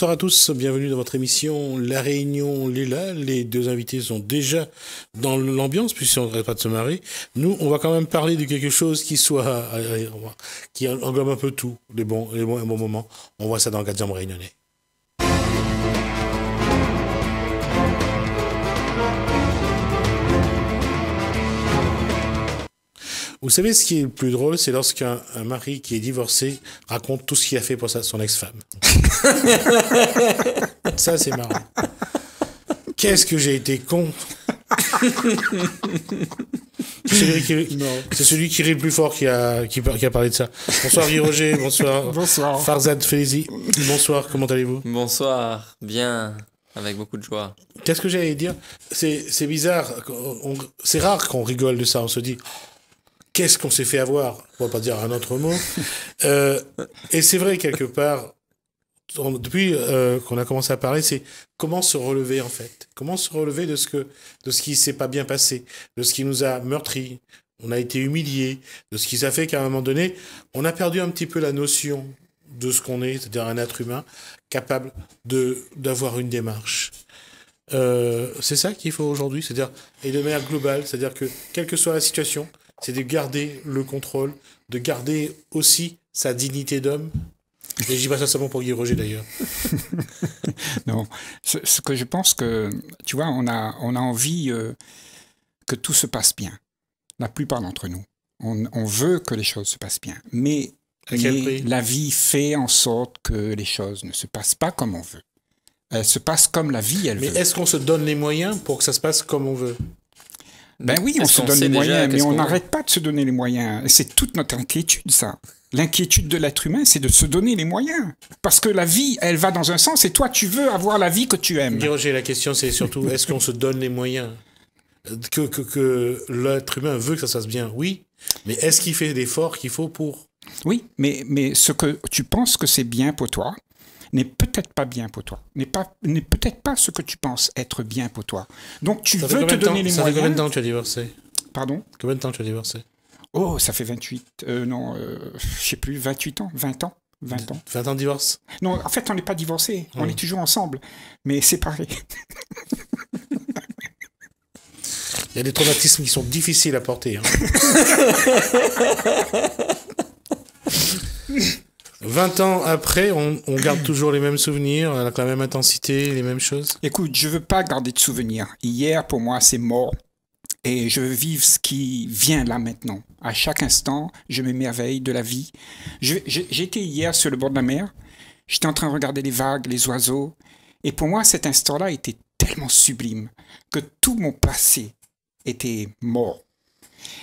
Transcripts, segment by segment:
Bonsoir à tous, bienvenue dans votre émission La Réunion là, Les deux invités sont déjà dans l'ambiance, puisqu'on ne pas de se marier. Nous, on va quand même parler de quelque chose qui soit, euh, euh, qui englobe un peu tout, les bons, les bons, moments. On voit ça dans Gadjam Réunionnais. Vous savez, ce qui est le plus drôle, c'est lorsqu'un mari qui est divorcé raconte tout ce qu'il a fait pour sa, son ex-femme. ça, c'est marrant. Qu'est-ce que j'ai été con C'est celui, qui... rit le plus fort qui a, qui, a parlé de ça. Bonsoir Guy Roger, bonsoir, bonsoir. Farzad Felizi. Bonsoir, comment allez-vous Bonsoir, bien, avec beaucoup de joie. Qu'est-ce que j'allais dire C'est bizarre, c'est rare qu'on rigole de ça, on se dit qu'est-ce qu'on s'est fait avoir, on va pas dire un autre mot. Euh, et c'est vrai, quelque part, depuis euh, qu'on a commencé à parler, c'est comment se relever en fait. Comment se relever de ce, que, de ce qui s'est pas bien passé, de ce qui nous a meurtris on a été humiliés de ce qui s'est fait qu'à un moment donné, on a perdu un petit peu la notion de ce qu'on est, c'est-à-dire un être humain capable de d'avoir une démarche. Euh, c'est ça qu'il faut aujourd'hui, c'est-à-dire et de manière globale, c'est-à-dire que quelle que soit la situation, c'est de garder le contrôle, de garder aussi sa dignité d'homme. Et je dis pas ça pour Guy Roger d'ailleurs. non, ce, que je pense que, tu vois, on a, on a envie euh, que tout se passe bien. La plupart d'entre nous, on, veut que les choses se passent bien, mais, la vie fait en sorte que les choses ne se passent pas comme on veut. elle se passe comme la vie, elle Mais est-ce qu'on se donne les moyens pour que ça se passe comme on veut ben oui, on se donne les moyens, mais on n'arrête pas de se donner les moyens. C'est toute notre inquiétude, ça. L'inquiétude de l'être humain, c'est de se donner les moyens. Parce que la vie, elle va dans un sens et toi, tu veux avoir la vie que tu aimes. Roger, la question, c'est surtout est-ce qu'on se donne les moyens Que, l'être humain veut que ça se passe bien, oui. Mais est-ce qu'il fait l'effort qu'il faut pour. Oui, mais, mais ce que tu penses que c'est bien pour toi, n'est peut-être pas bien pour toi, n'est pas n'est peut-être pas ce que tu penses être bien pour toi. Donc tu veux te donner les ça moyens. Ça fait combien de temps que tu as divorcé Pardon Combien de temps que tu as divorcé Oh, ça fait 28 euh, non, euh, je sais plus, 28 ans, 20 ans. 20 ans. ans de divorce Non, en fait, on n'est pas divorcé, on est toujours ensemble, mais séparés. Il y a des traumatismes qui sont difficiles à porter. Hein. 20 ans après, on, garde toujours les mêmes souvenirs, avec la même intensité, les mêmes choses Écoute, je veux pas garder de souvenirs. Hier, pour moi, c'est mort. Et je veux vivre ce qui vient là maintenant. À chaque instant, je m'émerveille de la vie. J'étais hier sur le bord de la mer. J'étais en train de regarder les vagues, les oiseaux. Et pour moi, cet instant-là était tellement sublime que tout mon passé était mort.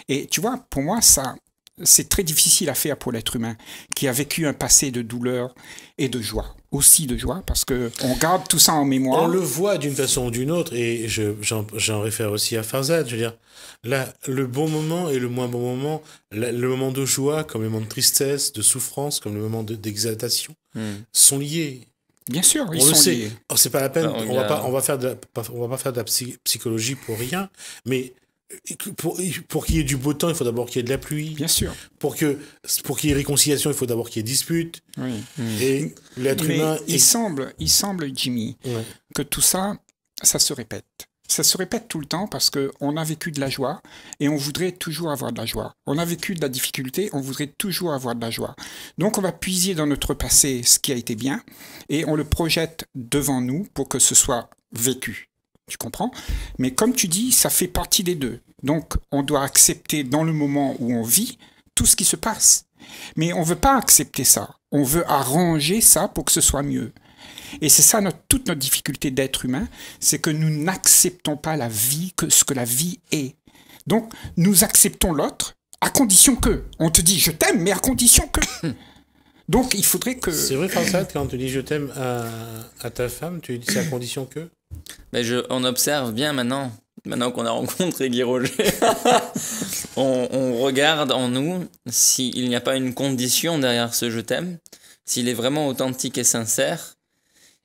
Et tu vois, pour moi, ça, c'est très difficile à faire pour l'être humain qui a vécu un passé de douleur et de joie aussi de joie parce que on garde tout ça en mémoire. On le voit d'une façon ou d'une autre et j'en réfère aussi à Farzad. Je veux dire, là, le bon moment et le moins bon moment, le moment de joie comme le moment de tristesse, de souffrance, comme le moment d'exaltation, hmm. sont liés. Bien sûr, ils on sont sait. liés. Oh, c'est pas la peine. Ah, on, va pas, on va faire, de la, on va pas faire de psychologie pour rien, mais pour, pour qu'il y ait du beau temps, il faut d'abord qu'il y ait de la pluie. Bien sûr. Pour que pour qu'il y ait réconciliation, il faut d'abord qu'il y ait dispute. Oui. Mmh. Et l'être humain. Il, semble, il semble, Jimmy, que tout ça, ça se répète. Ça se répète tout le temps parce qu'on a vécu de la joie et on voudrait toujours avoir de la joie. On a vécu de la difficulté, on voudrait toujours avoir de la joie. Donc on va puiser dans notre passé ce qui a été bien et on le projette devant nous pour que ce soit vécu. Tu comprends Mais comme tu dis, ça fait partie des deux. Donc, on doit accepter dans le moment où on vit tout ce qui se passe. Mais on ne veut pas accepter ça. On veut arranger ça pour que ce soit mieux. Et c'est ça notre, toute notre difficulté d'être humain, c'est que nous n'acceptons pas la vie que ce que la vie est. Donc, nous acceptons l'autre à condition que. On te dit je t'aime, mais à condition que. Donc, il faudrait que. C'est vrai, François, quand tu dis je t'aime à, à, ta femme, tu dis c'est à condition que. Ben, je, on observe bien maintenant, maintenant qu'on a rencontré Guy Roger, on, on, regarde en nous s'il n'y a pas une condition derrière ce je t'aime, s'il est vraiment authentique et sincère.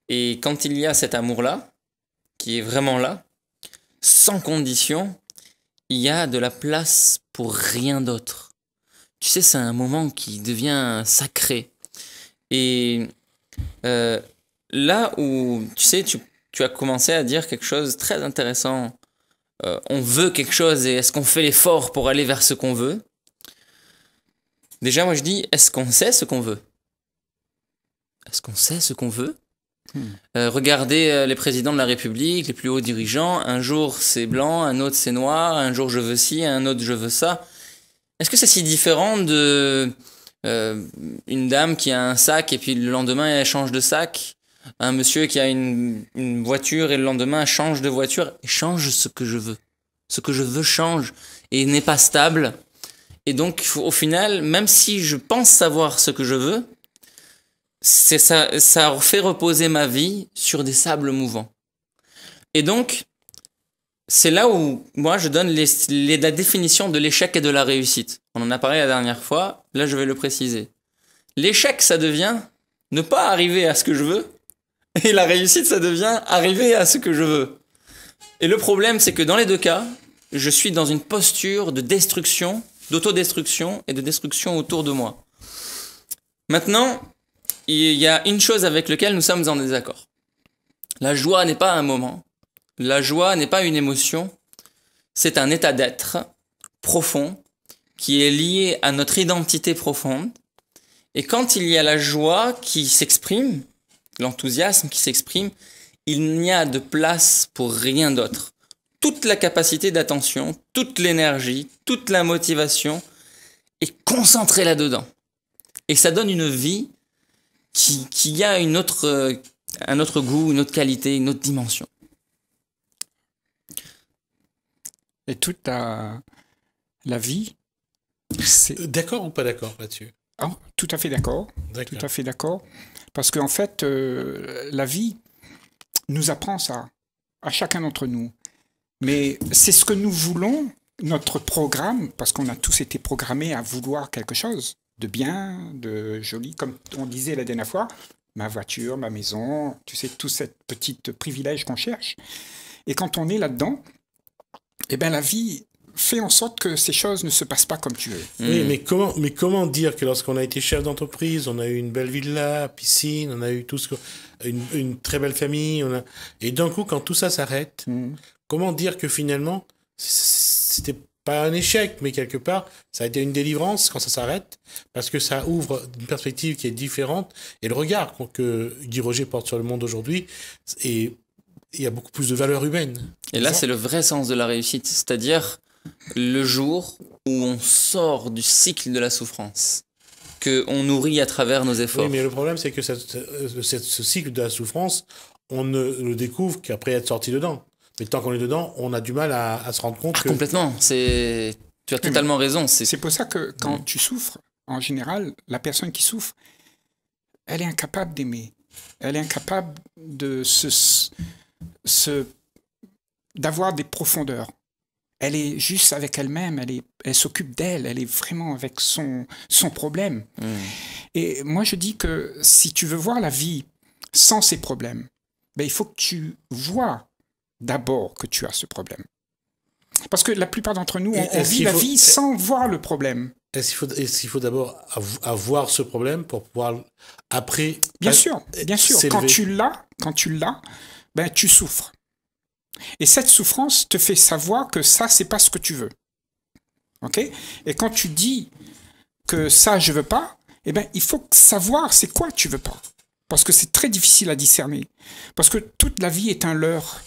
Et quand il y a cet amour-là, qui est vraiment là, sans condition, il y a de la place pour rien d'autre. Tu sais, c'est un moment qui devient sacré. Et euh, là où, tu sais, tu tu as commencé à dire quelque chose de très intéressant. Euh, on veut quelque chose et est-ce qu'on fait l'effort pour aller vers ce qu'on veut Déjà, moi je dis, est-ce qu'on sait ce qu'on veut Est-ce qu'on sait ce qu'on veut hmm. euh, Regardez euh, les présidents de la République, les plus hauts dirigeants. Un jour c'est blanc, un autre c'est noir, un jour je veux ci, un autre je veux ça. Est-ce que c'est si différent de une dame qui a un sac et puis le lendemain elle change de sac un monsieur qui a une, voiture et le lendemain change de voiture, change ce que je veux. Ce que je veux change et n'est pas stable. Et donc, au final, même si je pense savoir ce que je veux, c'est ça, ça fait reposer ma vie sur des sables mouvants. Et donc, c'est là où moi je donne la définition de l'échec et de la réussite. On en a parlé la dernière fois, là je vais le préciser. L'échec, ça devient ne pas arriver à ce que je veux, et la réussite, ça devient arriver à ce que je veux. Et le problème, c'est que dans les deux cas, je suis dans une posture de destruction, d'autodestruction et de destruction autour de moi. Maintenant, il y a une chose avec laquelle nous sommes en désaccord. La joie n'est pas un moment. La joie n'est pas une émotion. C'est un état d'être profond qui est lié à notre identité profonde. Et quand il y a la joie qui s'exprime, l'enthousiasme qui s'exprime, il n'y a de place pour rien d'autre. Toute la capacité d'attention, toute l'énergie, toute la motivation est concentrée là-dedans. Et ça donne une vie qui, a une autre, euh, un autre goût, une autre qualité, une autre dimension. Et toute la vie. Euh, d'accord ou pas d'accord Mathieu Tout à fait d'accord. Tout à fait d'accord. Parce qu'en fait, euh, la vie nous apprend ça, à chacun d'entre nous. Mais c'est ce que nous voulons, notre programme, parce qu'on a tous été programmés à vouloir quelque chose de bien, de joli, comme on disait la dernière fois, ma voiture, ma maison, tu sais, tout ce petit privilège qu'on cherche. Et quand on est là-dedans, eh bien, la vie fais en sorte que ces choses ne se passent pas comme tu veux. Mm. mais comment, mais comment dire que lorsqu'on a été chef d'entreprise, on a eu une belle villa, piscine, on a eu tout ce que, une, très belle famille, et d'un coup, quand tout ça s'arrête, mm. comment dire que finalement, c'était pas un échec, mais quelque part, ça a été une délivrance quand ça s'arrête, parce que ça ouvre une perspective qui est différente, et le regard que Guy Roger porte sur le monde aujourd'hui et il y a beaucoup plus de valeur humaine. Et là, c'est le vrai sens de la réussite. C'est-à-dire, le jour où on sort du cycle de la souffrance qu'on nourrit à travers nos efforts. Oui, mais le problème, c'est que cette, ce cycle de la souffrance, on ne le découvre qu'après être sorti dedans. Mais tant qu'on est dedans, on a du mal à, se rendre compte. Ah, complètement, tu as totalement raison. C'est... pour ça que quand tu souffres, en général, la personne qui souffre, elle est incapable d'aimer. Elle est incapable de se, se d'avoir des profondeurs elle est juste avec elle-même, elle, elle s'occupe d'elle, elle est vraiment avec son, son problème. Hmm. Et moi, je dis que si tu veux voir la vie sans ses problèmes, ben, il faut que tu vois d'abord que tu as ce problème. Parce que la plupart d'entre nous, on, vit la vie sans voir le problème. Est-ce qu'il faut, d'abord avoir ce problème pour pouvoir après. Bien sûr, bien sûr. Quand tu l'as, quand tu l'as, ben tu souffres. Et cette souffrance te fait savoir que ça, c'est pas ce que tu veux. OK Et quand tu dis que ça, je veux pas, eh ben il faut savoir c'est quoi tu veux pas. Parce que c'est très difficile à discerner. Parce que toute la vie est un leurre.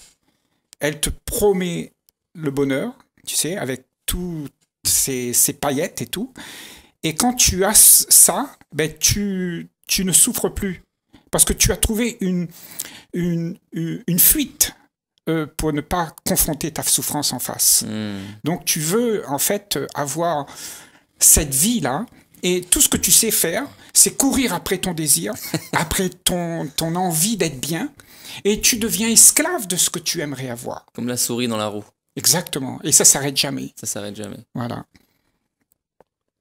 Elle te promet le bonheur, tu sais, avec toutes ces, paillettes et tout. Et quand tu as ça, ben tu, tu ne souffres plus. Parce que tu as trouvé une, une, une fuite euh, pour ne pas confronter ta souffrance en face. Hmm. Donc tu veux en fait euh, avoir cette vie-là et tout ce que tu sais faire, c'est courir après ton désir, après ton, envie d'être bien et tu deviens esclave de ce que tu aimerais avoir. Comme la souris dans la roue. Exactement. Et ça s'arrête jamais. Ça s'arrête jamais. Voilà.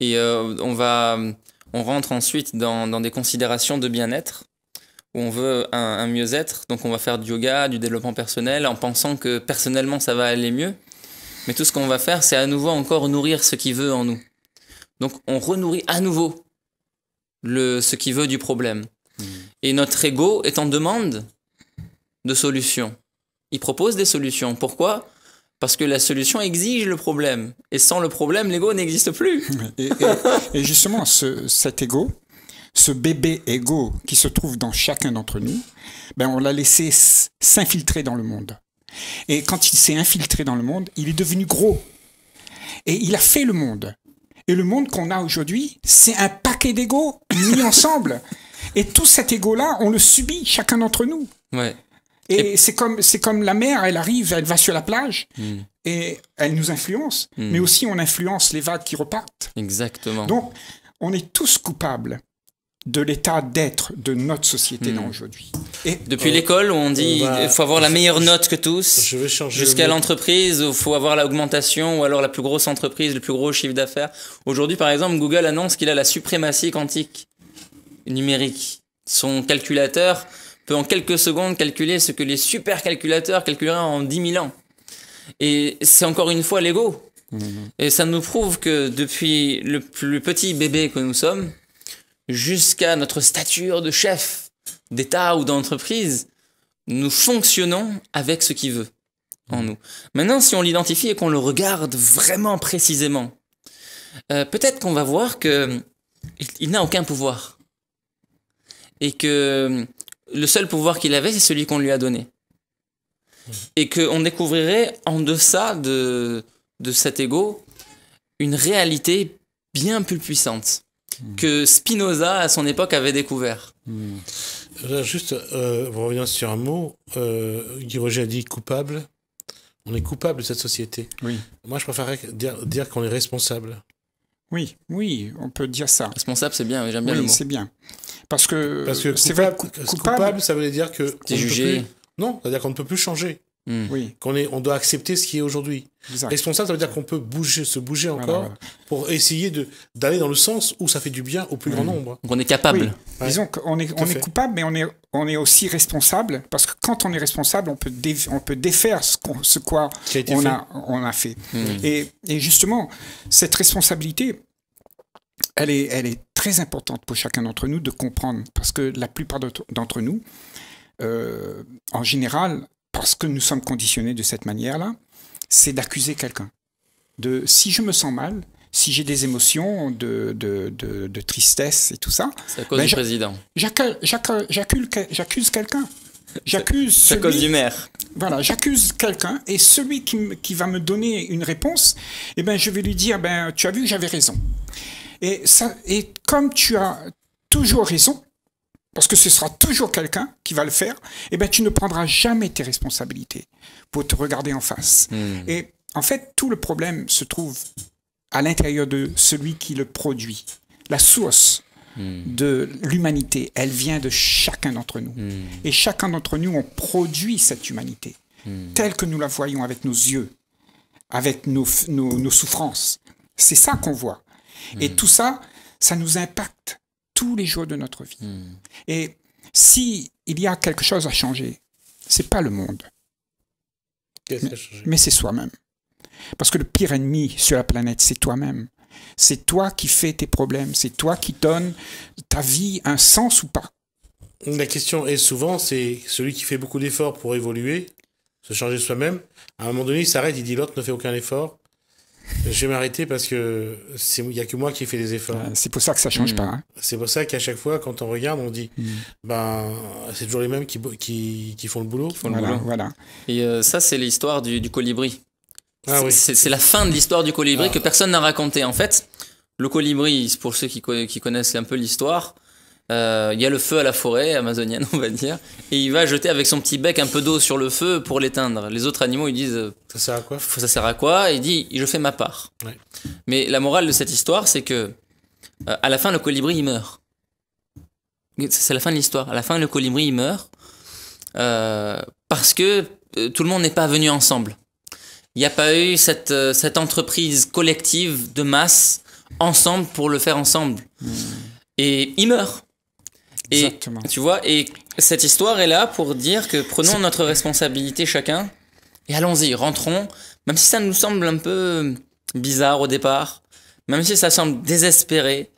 Et euh, on va, on rentre ensuite dans des considérations de bien-être où on veut un, mieux-être. Donc on va faire du yoga, du développement personnel, en pensant que personnellement ça va aller mieux. Mais tout ce qu'on va faire, c'est à nouveau encore nourrir ce qui veut en nous. Donc on renourrit à nouveau le, ce qui veut du problème. Mmh. Et notre ego est en demande de solutions. Il propose des solutions. Pourquoi parce que la solution exige le problème. Et sans le problème, l'ego n'existe plus. et, justement, cet ego, ce bébé égo qui se trouve dans chacun d'entre nous, ben on l'a laissé s'infiltrer dans le monde. Et quand il s'est infiltré dans le monde, il est devenu gros. Et il a fait le monde. Et le monde qu'on a aujourd'hui, c'est un paquet d'égos mis ensemble. Et tout cet égo-là, on le subit, chacun d'entre nous. Et, c'est comme, comme la mer, elle arrive, elle va sur la plage. Hmm. et elle nous influence, hmm. mais aussi on influence les vagues qui repartent. Exactement. Donc, on est tous coupables de l'état d'être de notre société aujourd'hui. Hmm. d'aujourd'hui. Depuis euh, l'école où on dit il faut avoir la meilleure note que tous, jusqu'à l'entreprise, où il faut avoir l'augmentation ou alors la plus grosse entreprise, le plus gros chiffre d'affaires. Aujourd'hui, par exemple, Google annonce qu'il a la suprématie quantique numérique. Son calculateur peut en quelques secondes calculer ce que les supercalculateurs calculeraient en 10 000 ans. Et c'est encore une fois l'ego. Mhm. Et ça nous prouve que depuis le plus petit bébé que nous sommes, jusqu'à notre stature de chef d'État ou d'entreprise, nous fonctionnons avec ce qu'il veut en mm. nous. Maintenant, si on l'identifie et qu'on le regarde vraiment précisément, euh, peut-être qu'on va voir qu'il n'a aucun pouvoir et que euh, le seul pouvoir qu'il avait, c'est celui qu'on lui a donné. Mm. Et qu'on découvrirait en deçà de, de cet ego une réalité bien plus puissante. Mm. que Spinoza, à son époque, avait découvert. Mm. Euh, juste, euh, revenir sur un mot. Euh, Guy Roger a dit coupable. On est coupable de cette société. Oui. Moi, je préférerais dire, dire qu'on est responsable. Oui, oui, on peut dire ça. Responsable, c'est bien, j'aime bien le mot. c'est bien. Parce que, Parce que coupable, vrai, coupable, ça veut dire que... T'es jugé. non, ça veut dire qu'on ne peut plus changer. Mmh. Qu'on est, on doit accepter ce qui est aujourd'hui. Responsable, ça veut dire qu'on peut bouger, se bouger encore pour essayer de d'aller dans le sens où ça fait du bien au plus grand mmh. nombre. on est capable. Disons qu'on est, on est coupable, mais on est, on est aussi responsable parce que quand on est responsable, on peut, on peut défaire ce, qu'on, ce quoi a on a, fait. Mmh. Et, justement, cette responsabilité, elle est, elle est très importante pour chacun d'entre nous de comprendre parce que la plupart d'entre nous, euh, en général, parce que nous sommes conditionnés de cette manière-là, c'est d'accuser quelqu'un. De si je me sens mal, si j'ai des émotions de, de, de, tristesse et tout ça. C'est à cause ben, du président. J'accuse quelqu'un. J'accuse. C'est à cause du maire. Voilà, j'accuse quelqu'un et celui qui, va me donner une réponse, eh ben, je vais lui dire ben, Tu as vu, j'avais raison. Et, ça, et comme tu as toujours raison, parce que ce sera toujours quelqu'un qui va le faire, eh ben, tu ne prendras jamais tes responsabilités pour te regarder en face. Hmm. Et en fait, tout le problème se trouve à l'intérieur de celui qui le produit. La source hmm. de l'humanité, elle vient de chacun d'entre nous. Hmm. Et chacun d'entre nous, on produit cette humanité, telle que nous la voyons avec nos yeux, avec nos, nos souffrances. C'est ça qu'on voit. Et tout ça, ça nous impacte tous les jours de notre vie. Hmm. Et si il y a quelque chose à changer, c'est pas le monde, -ce mais, c'est soi-même. Parce que le pire ennemi sur la planète, c'est toi-même. C'est toi qui fais tes problèmes, c'est toi qui donnes ta vie un sens ou pas. La question est souvent, c'est celui qui fait beaucoup d'efforts pour évoluer, se changer soi-même, à un moment donné, il s'arrête, il dit l'autre ne fait aucun effort, je vais m'arrêter parce que il n'y a que moi qui fais des efforts. C'est pour ça que ça change mm. pas. Hein. C'est pour ça qu'à chaque fois, quand on regarde, on dit, mm. ben, c'est toujours les mêmes qui, qui, font le boulot. voilà, voilà. Et euh, ça, c'est l'histoire du, colibri. Ah c'est la fin de l'histoire du colibri ah. que personne n'a racontée. En fait, le colibri, pour ceux qui connaissent un peu l'histoire, euh, il y a le feu à la forêt amazonienne, on va dire, et il va jeter avec son petit bec un peu d'eau sur le feu pour l'éteindre. Les autres animaux, ils disent euh, Ça sert à quoi Ça sert à quoi Et il dit Je fais ma part. Mais la morale de cette histoire, c'est que euh, à la fin, le colibri, il meurt. C'est la fin de l'histoire. À la fin, le colibri, il meurt parce que tout le monde n'est pas venu ensemble. Il n'y a pas eu cette, entreprise collective de masse ensemble pour le faire ensemble. Mmh. Et il meurt. Et tu vois, et cette histoire est là pour dire que prenons notre responsabilité chacun et allons-y, rentrons, même si ça nous semble un peu bizarre au départ, même si ça semble désespéré,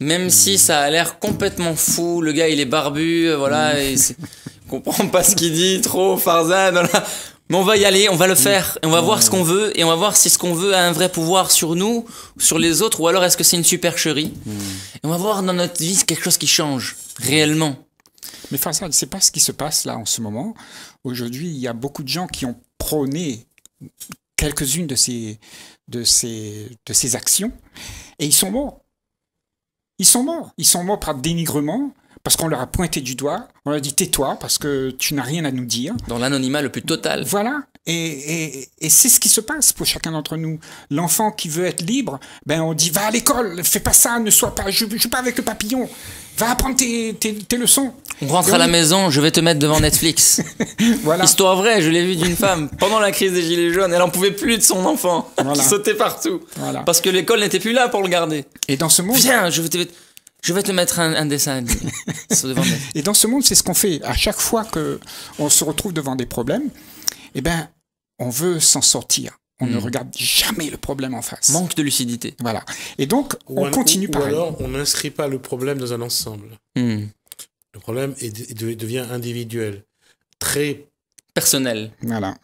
même si hmm. ça a l'air complètement fou, le gars il est barbu, euh, voilà, il hmm. et comprend pas ce qu'il dit, trop Farzan, voilà on va y aller, on va le mm. faire, on va voir ce mm. qu'on veut, et on va voir si ce qu'on veut a un vrai pouvoir sur nous, sur les autres, ou alors est-ce que c'est une supercherie. Mm. Et on va voir dans notre vie quelque chose qui change, réellement. Mais François, ce n'est pas ce qui se passe là en ce moment. Aujourd'hui, il y a beaucoup de gens qui ont prôné quelques-unes de ces, de, ces, de ces actions, et ils sont morts. Ils sont morts. Ils sont morts par dénigrement, parce qu'on leur a pointé du doigt, on leur a dit tais-toi parce que tu n'as rien à nous dire. Dans l'anonymat le plus total. Voilà. Et, c'est ce qui se passe pour chacun d'entre nous. L'enfant qui veut être libre, ben on dit va à l'école, fais pas ça, ne sois pas, je, joue pas avec le papillon, va apprendre tes, leçons. On rentre à la maison, je vais te mettre devant Netflix. voilà. Histoire vraie, je l'ai vue d'une femme pendant la crise des Gilets jaunes, elle en pouvait plus de son enfant voilà. sautait partout. Parce que l'école n'était plus là pour le garder. Et dans ce monde. Viens, je vais te je vais te mettre un, dessin et dans ce monde, c'est ce qu'on fait. À chaque fois qu'on se retrouve devant des problèmes, eh ben, on veut s'en sortir. On ne hmm. regarde jamais le problème en face. Manque de lucidité. Voilà. Et donc, on continue par par ou alors, on n'inscrit pas le problème dans un ensemble. Hmm. Le problème devient individuel, très personnel. Voilà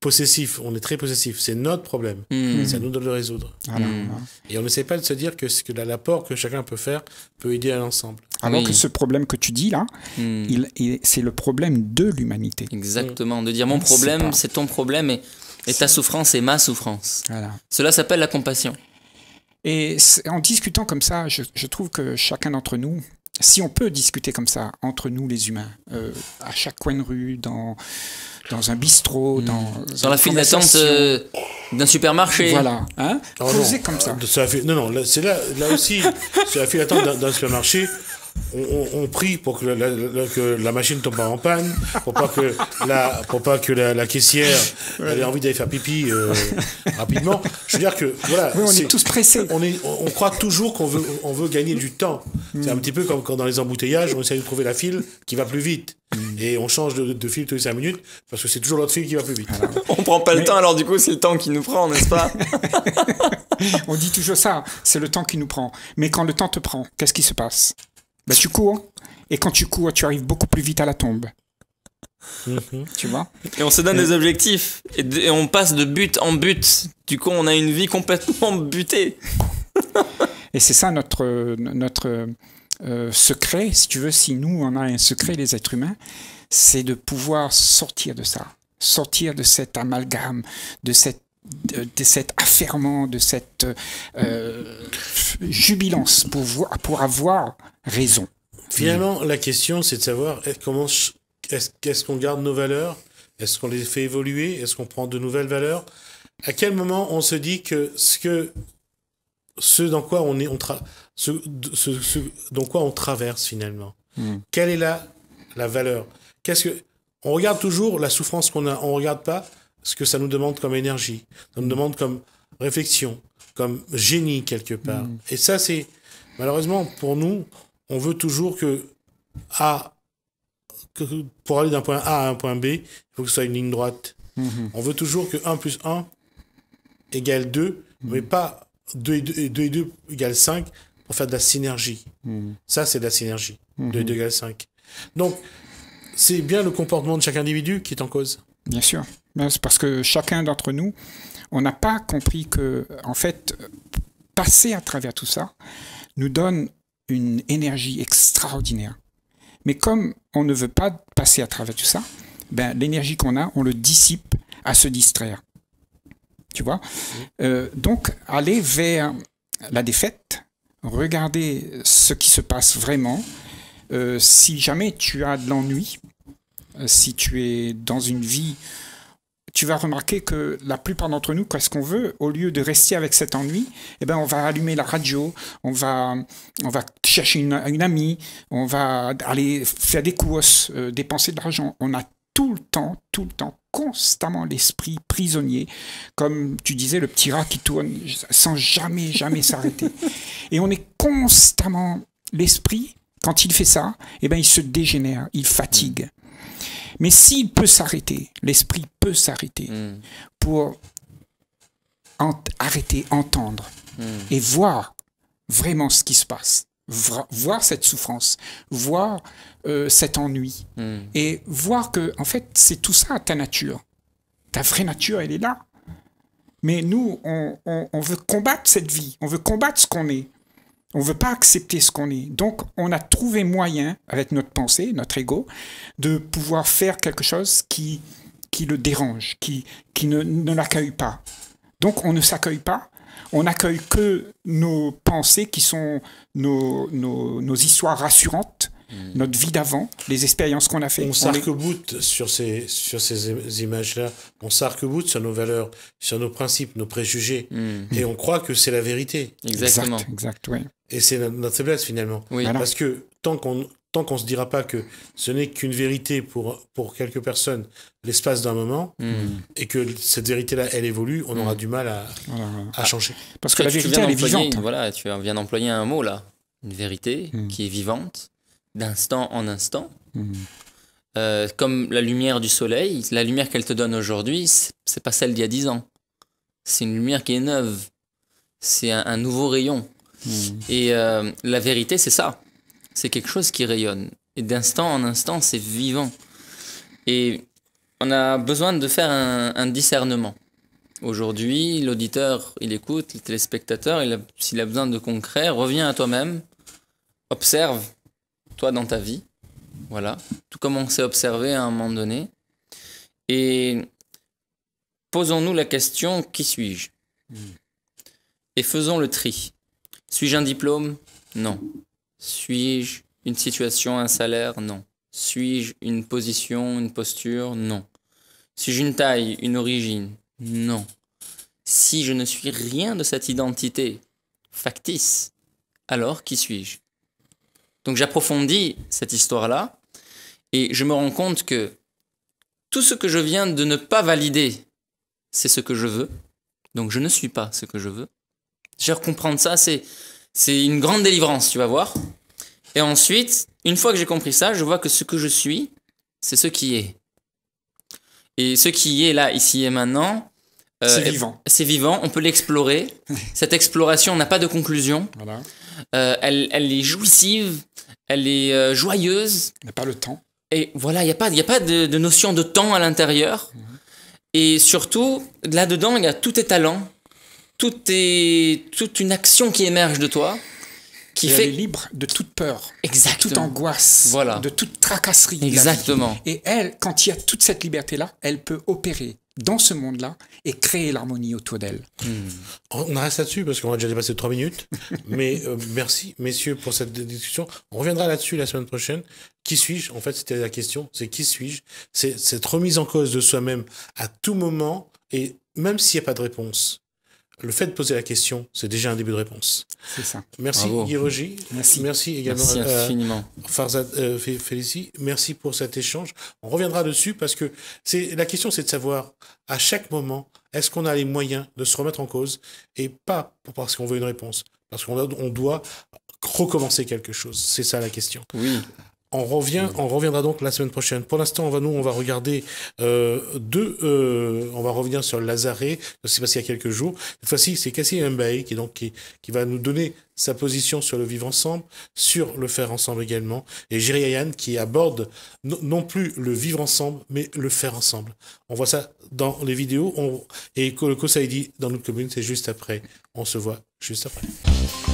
possessif, on est très possessif, c'est notre problème, Ça hmm. nous de le résoudre. Ah hmm. Et on ne sait pas de se dire que, ce que l'apport que chacun peut faire peut aider à l'ensemble. Alors que ce problème que tu dis là, hmm. c'est le problème de l'humanité. Exactement, de dire mon problème, c'est ton problème et, ta souffrance est ma souffrance. Cela s'appelle la compassion. Et en discutant comme ça, je trouve que chacun d'entre nous, si on peut discuter comme ça entre nous les humains, euh, à chaque coin de rue, dans, dans un bistrot, mmh. dans, euh, euh, hein ah la file d'attente d'un supermarché. Voilà, hein, comme ça. non, non, c'est là, là aussi, sur la file d'attente d'un supermarché on, prie pour que la, machine ne machine tombe pas en panne, pour pas que la, pour pas que la, caissière ait envie d'aller faire pipi euh, rapidement. Je veux dire que voilà, on est, tous pressés. On, croit toujours qu'on veut, veut gagner du temps. Mm. C'est un petit peu comme dans les embouteillages, on essaie de trouver la file qui va plus vite. Mm. Et on change de, file tous les cinq minutes parce que c'est toujours l'autre file qui va plus vite. on prend pas le temps, alors du coup c'est le temps qui nous prend, n'est-ce pas On dit toujours ça, c'est le temps qui nous prend. Mais quand le temps te prend, qu'est-ce qui se passe bah, tu cours. Et quand tu cours, tu arrives beaucoup plus vite à la tombe. Mhm. tu vois Et on se donne des objectifs. Et, on passe de but en but. Du coup, on a une vie complètement butée. et c'est ça notre, notre euh, secret, si tu veux, si nous, on a un secret, les êtres humains, c'est de pouvoir sortir de ça. Sortir de cet amalgame, de cette de, cette cet affairement, de cette euh, jubilance pour, pour avoir raison. Finalement, la question, c'est de savoir comment est-ce qu'on garde nos valeurs Est-ce qu'on les fait évoluer Est-ce qu'on prend de nouvelles valeurs À quel moment on se dit que ce que ce dans quoi on est, on ce, ce, dans quoi on traverse finalement hmm. Quelle est la la valeur Qu'est-ce que on regarde toujours la souffrance qu'on a On regarde pas ce que ça nous demande comme énergie, ça nous mm. demande comme réflexion, comme génie quelque part. Mm. Et ça, c'est malheureusement pour nous, on veut toujours que A, pour aller d'un point A à un point B, il faut que ce soit une ligne droite. Mm-hmm. On veut toujours que 1 plus 1 égale 2, mm. mais pas 2 et 2, 2, égale 5 pour faire de la synergie. Ça, c'est de la synergie. 2 et 2 mm-hmm. égale 5. Donc, c'est bien le comportement de chaque individu qui est en cause. Bien sûr. C'est parce que chacun d'entre nous, on n'a pas compris que, en fait, passer à travers tout ça nous donne une énergie extraordinaire. Mais comme on ne veut pas passer à travers tout ça, ben, l'énergie qu'on a, on le dissipe à se distraire. Tu vois euh, Donc, aller vers la défaite, regarder ce qui se passe vraiment. Euh, si jamais tu as de l'ennui, euh, si tu es dans une vie tu vas remarquer que la plupart d'entre nous, qu'est-ce qu'on veut Au lieu de rester avec cet ennui, eh ben, on va allumer la radio, on va, on va chercher une, amie, on va aller faire des courses, euh, dépenser de l'argent. On a tout le temps, tout le temps, constamment l'esprit prisonnier, comme tu disais, le petit rat qui tourne sans jamais, jamais s'arrêter. Et on est constamment l'esprit, quand il fait ça, eh ben, il se dégénère, il fatigue. Mais s'il peut s'arrêter, l'esprit peut s'arrêter hmm. pour arrêter, entendre hmm. et voir vraiment ce qui se passe, voir cette souffrance, voir euh, cet ennui hmm. et voir que, en fait, c'est tout ça ta nature. Ta vraie nature, elle est là. Mais nous, on veut combattre cette vie, on veut combattre ce qu'on est. On ne veut pas accepter ce qu'on est. Donc, on a trouvé moyen, avec notre pensée, notre ego, de pouvoir faire quelque chose qui, qui le dérange, qui, qui ne, l'accueille pas. Donc, on ne s'accueille pas, on n'accueille que nos pensées qui sont nos, nos, histoires rassurantes, hmm. notre vie d'avant, les expériences qu'on a faites. On, s'arc-boute sur ces, sur ces images-là, on s'arc-boute sur nos valeurs, sur nos principes, nos préjugés, hmm. et on croit que c'est la vérité. Exactement. Et c'est notre faiblesse finalement. Parce que tant qu'on tant qu'on se dira pas que ce n'est qu'une vérité pour pour quelques personnes l'espace d'un moment hmm. et que cette vérité là elle évolue, on aura hmm. du mal à, à changer. Parce que, la vérité elle est vivante. Voilà, tu viens d'employer un mot là, une vérité hmm. qui est vivante d'instant en instant. Euh, comme la lumière du soleil, la lumière qu'elle te donne aujourd'hui, c'est pas celle d'il y a dix ans. C'est une lumière qui est neuve. C'est un nouveau rayon Hmm. Et euh, la vérité, c'est ça. C'est quelque chose qui rayonne. Et d'instant en instant, c'est vivant. Et on a besoin de faire un, discernement. Aujourd'hui, l'auditeur, il écoute, le téléspectateur, s'il a, besoin de concret, reviens à toi-même, observe toi dans ta vie. Voilà, tout comme on s'est observé à un moment donné. Et posons-nous la question qui suis-je hmm. Et faisons le tri. Suis-je un diplôme Non. Suis-je une situation, un salaire Non. Suis-je une position, une posture Non. Suis-je une taille, une origine Non. Si je ne suis rien de cette identité factice, alors qui suis-je Donc j'approfondis cette histoire-là et je me rends compte que tout ce que je viens de ne pas valider, c'est ce que je veux. Donc je ne suis pas ce que je veux. J'ai comprendre ça, c'est c'est une grande délivrance, tu vas voir. Et ensuite, une fois que j'ai compris ça, je vois que ce que je suis, c'est ce qui est. Et ce qui est là, ici et maintenant, euh, c'est vivant. C'est vivant, on peut l'explorer. Cette exploration n'a pas de conclusion. Voilà. Euh, elle, elle, est jouissive, elle est euh, joyeuse. Il n'y a pas le temps. Et voilà, il n'y a pas, a pas de, notion de temps à l'intérieur. Mhm. Et surtout, là-dedans, il y a tout est talents tout est, toute une action qui émerge de toi. Qui fait... libre de toute peur, Exactement. de toute angoisse, voilà. de toute tracasserie. Exactement. Et elle, quand il y a toute cette liberté-là, elle peut opérer dans ce monde-là et créer l'harmonie autour d'elle. Hmm. On reste là-dessus parce qu'on a déjà dépassé trois minutes. mais euh, merci, messieurs, pour cette discussion. On reviendra là-dessus la semaine prochaine. Qui suis-je En fait, c'était la question. C'est qui suis-je C'est cette remise en cause de soi-même à tout moment et même s'il n'y a pas de réponse, le fait de poser la question, c'est déjà un début de réponse. C'est ça. Merci Hiroji. Merci. merci. également merci euh, Farzad euh, Merci pour cet échange. On reviendra dessus parce que c'est la question, c'est de savoir à chaque moment, est-ce qu'on a les moyens de se remettre en cause et pas parce qu'on veut une réponse, parce qu'on on doit recommencer quelque chose. C'est ça la question. Oui. On revient, on reviendra donc la semaine prochaine. Pour l'instant, on va nous, on va regarder euh, deux. Euh, on va revenir sur Lazare, c'est passé il y a quelques jours. Cette fois-ci, c'est Cassie Mbaye qui donc qui, va nous donner sa position sur le vivre ensemble, sur le faire ensemble également, et Jiri qui aborde non plus le vivre ensemble, mais le faire ensemble. On voit ça dans les vidéos, et le dit dans notre commune, c'est juste après. On se voit juste après.